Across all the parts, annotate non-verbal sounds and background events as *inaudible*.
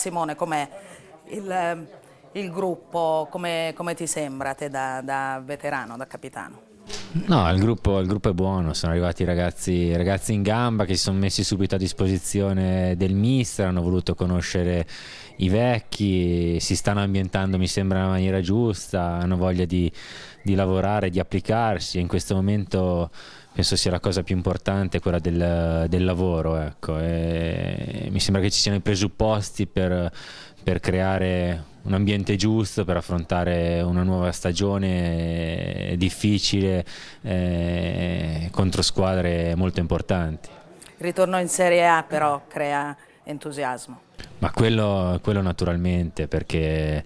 Simone, com'è il, il gruppo, come, come, ti sembra te da, da veterano, da capitano? No, il gruppo, il gruppo, è buono, sono arrivati ragazzi, ragazzi, in gamba che si sono messi subito a disposizione del mister, hanno voluto conoscere i vecchi, si stanno ambientando mi sembra in maniera giusta, hanno voglia di, di lavorare, di applicarsi e in questo momento penso sia la cosa più importante, quella del, del lavoro. Ecco. mi sembra che ci siano i presupposti per, per, creare un ambiente giusto per affrontare una nuova stagione eh, difficile eh, contro squadre molto importanti. Il ritorno in Serie A però crea entusiasmo. Ma quello, quello naturalmente perché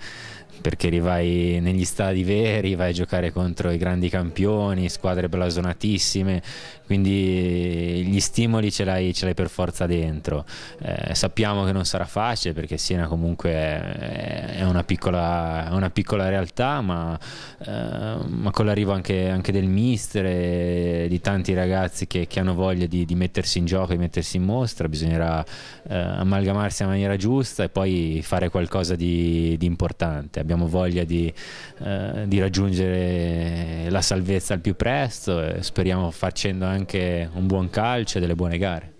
perché rivai negli stadi veri, vai a giocare contro i grandi campioni, squadre blasonatissime, quindi gli stimoli ce l'hai, ce l'hai per forza dentro. Eh, sappiamo che non sarà facile perché Siena comunque è una piccola, una piccola realtà, ma, eh, ma, con l'arrivo anche, anche, del mister e di tanti ragazzi che, che hanno voglia di, di, mettersi in gioco, di mettersi in mostra, bisognerà eh, amalgamarsi in maniera giusta e poi fare qualcosa di, di importante abbiamo voglia di, eh, di raggiungere la salvezza al più presto e speriamo facendo anche un buon calcio e delle buone gare.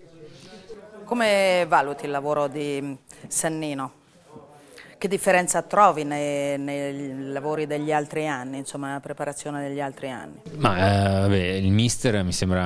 Come valuti il lavoro di Sannino? Che differenza trovi nei, nei, lavori degli altri anni, insomma, nella preparazione degli altri anni? Ma, eh, vabbè, il mister mi sembra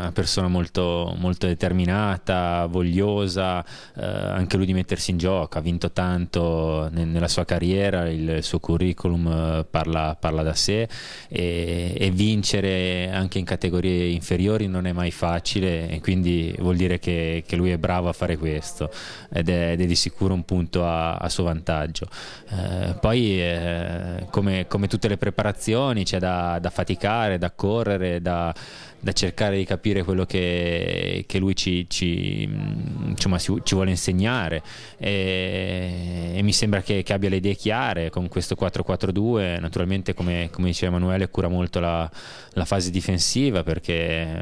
una persona molto, molto determinata, vogliosa, eh, anche lui di mettersi in gioco, ha vinto tanto ne, nella sua carriera, il, il suo curriculum eh, parla, parla da sé e, e, vincere anche in categorie inferiori non è mai facile e quindi vuol dire che, che lui è bravo a fare questo ed è, ed è di sicuro un punto a, a suo vantaggio vantaggio. Eh, poi eh, come, come, tutte le preparazioni c'è da, da faticare, da correre, da da cercare di capire quello che, che lui ci, ci, insomma, ci, vuole insegnare e, e mi sembra che, che, abbia le idee chiare con questo 4-4-2 naturalmente come, come diceva Emanuele cura molto la, la, fase difensiva perché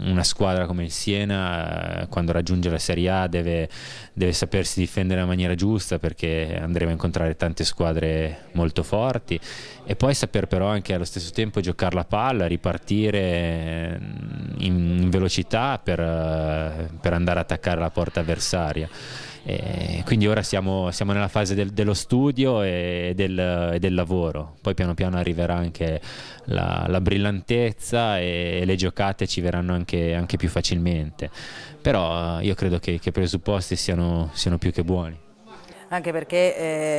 una squadra come il Siena eh, quando raggiunge la Serie A deve, deve sapersi difendere in maniera giusta perché andremo a incontrare tante squadre molto forti e poi saper però anche allo stesso tempo giocare la palla, ripartire in velocità per, eh, per andare a attaccare la porta avversaria. E quindi ora siamo, siamo nella fase del, dello studio e del, e del, lavoro, poi piano piano arriverà anche la, la brillantezza e le giocate ci verranno anche, anche più facilmente, però eh, io credo che, che i presupposti siano, siano più che buoni anche perché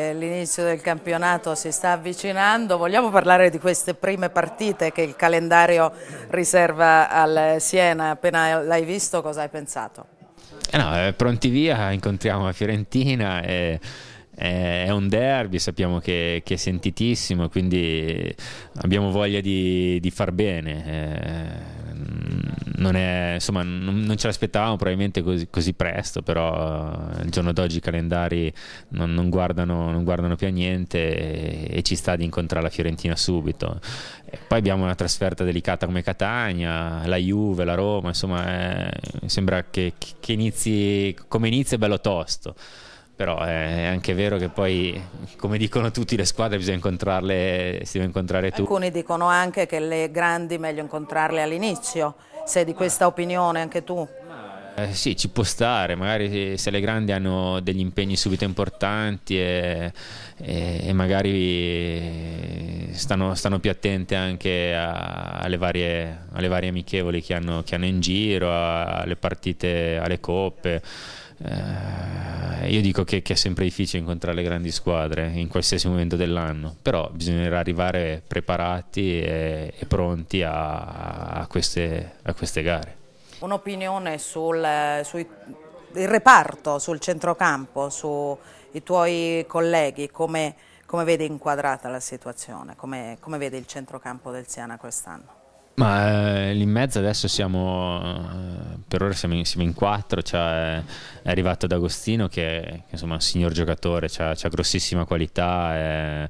eh, l'inizio del campionato si sta avvicinando. Vogliamo parlare di queste prime partite che il calendario riserva al Siena? Appena l'hai visto cosa hai pensato? Eh no, eh, pronti via, incontriamo la Fiorentina. E è un derby, sappiamo che, che, è sentitissimo, quindi abbiamo voglia di, di far bene. Eh non, è, insomma, non, non ce l'aspettavamo probabilmente così, così presto, però eh, il giorno d'oggi i calendari non, non, guardano, non guardano più a niente e, e, ci sta di incontrare la Fiorentina subito. E poi abbiamo una trasferta delicata come Catania, la Juve, la Roma, insomma eh, sembra che, che inizi come inizia bello tosto però eh, è anche vero che poi, come dicono tutti, le squadre bisogna incontrarle, si deve incontrare tu. Alcuni dicono anche che le grandi è meglio incontrarle all'inizio, sei di questa opinione anche tu? Eh, sì, ci può stare, magari se le grandi hanno degli impegni subito importanti e, e, e magari eh, stanno, stanno, più attente anche a, alle, varie, alle, varie, amichevoli che hanno, che hanno in giro, a, alle partite, alle coppe. Eh, io dico che, che, è sempre difficile incontrare le grandi squadre in qualsiasi momento dell'anno, però bisognerà arrivare preparati e, e pronti a, a, queste, a queste gare. Un'opinione sul eh, sui, reparto, sul centrocampo, sui tuoi colleghi, come, come vede inquadrata la situazione, come, come vede il centrocampo del Siena quest'anno? Ma eh, lì in mezzo adesso siamo, eh, per ora siamo in, siamo in quattro, cioè è arrivato D'Agostino che, che insomma è un signor giocatore, ha cioè, grossissima qualità, e,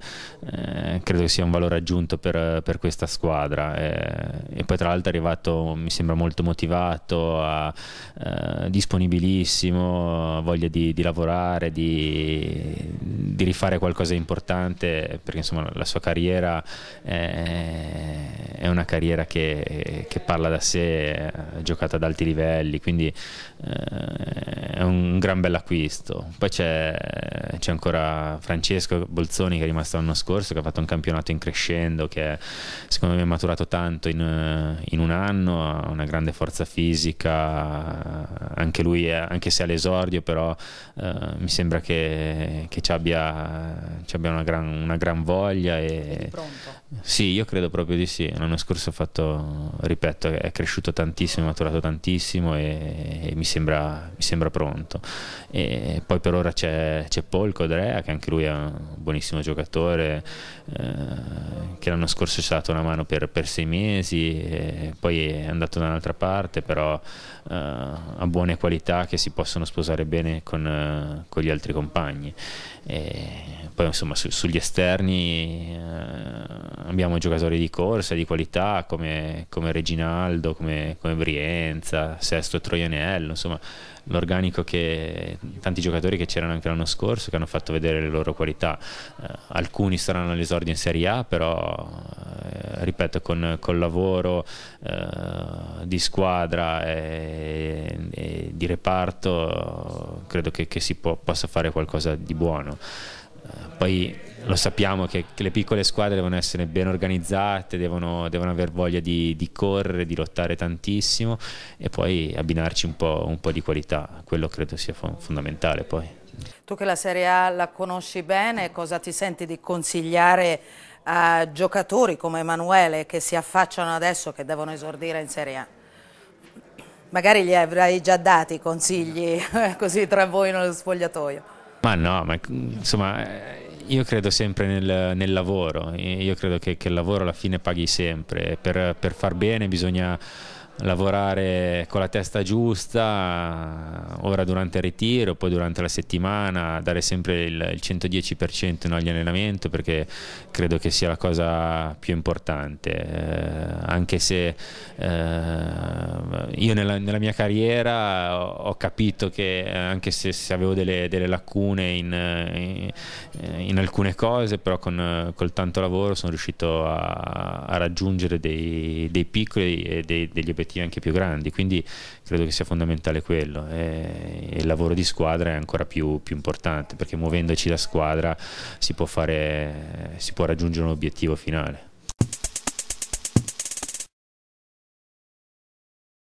eh, credo che sia un valore aggiunto per, per questa squadra. E, e, poi tra l'altro è arrivato, mi sembra molto motivato, a, eh, disponibilissimo, voglia di, di lavorare, di, di, rifare qualcosa di importante, perché insomma la sua carriera è una carriera che che, che, parla da sé, giocata ad alti livelli, quindi eh, è un gran bell'acquisto. Poi c'è, c'è, ancora Francesco Bolzoni che è rimasto l'anno scorso, che ha fatto un campionato in crescendo, che secondo me è maturato tanto in, in un anno, ha una grande forza fisica, anche lui, è, anche se all'esordio, però eh, mi sembra che, che ci, abbia, ci abbia, una, gran, una gran voglia. E, sì, io credo proprio di sì. L'anno scorso ho fatto ripeto, è cresciuto tantissimo, è maturato tantissimo e, e mi, sembra, mi, sembra, pronto. E poi per ora c'è, c'è Paul Codrea, che anche lui è un buonissimo giocatore, eh, che l'anno scorso ci ha dato una mano per, per sei mesi, poi è andato da un'altra parte, però eh, ha buone qualità che si possono sposare bene con, eh, con gli altri compagni. E poi insomma su, sugli esterni eh, abbiamo giocatori di corsa, di qualità come come, Reginaldo, come, come, Brienza, Sesto Troianello, insomma l'organico che tanti giocatori che c'erano anche l'anno scorso che hanno fatto vedere le loro qualità, eh, alcuni saranno all'esordio in Serie A, però eh, ripeto con, con lavoro eh, di squadra e, e, di reparto credo che, che si può, possa fare qualcosa di buono. Eh, poi lo sappiamo che, che, le piccole squadre devono essere ben organizzate, devono, devono aver voglia di, di, correre, di lottare tantissimo e poi abbinarci un po', un po di qualità, quello credo sia fondamentale poi. Tu che la Serie A la conosci bene, cosa ti senti di consigliare a giocatori come Emanuele che si affacciano adesso, che devono esordire in Serie A? Magari gli avrai già dati i consigli *laughs* così tra voi nello sfogliatoio. Ma no, ma insomma io credo sempre nel, nel lavoro, io credo che, che, il lavoro alla fine paghi sempre, per, per far bene bisogna lavorare con la testa giusta, ora durante il ritiro, poi durante la settimana, dare sempre il, il 110% agli allenamenti perché credo che sia la cosa più importante, eh, anche se eh, io nella, nella, mia carriera ho, ho, capito che eh, anche se, se avevo delle, delle lacune in, in, in, alcune cose, però con, col tanto lavoro sono riuscito a, a raggiungere dei, dei piccoli e dei, degli obiettivi obiettivi anche più grandi, quindi credo che sia fondamentale quello e, il lavoro di squadra è ancora più, più importante perché muovendoci da squadra si può, fare, si può raggiungere un obiettivo finale.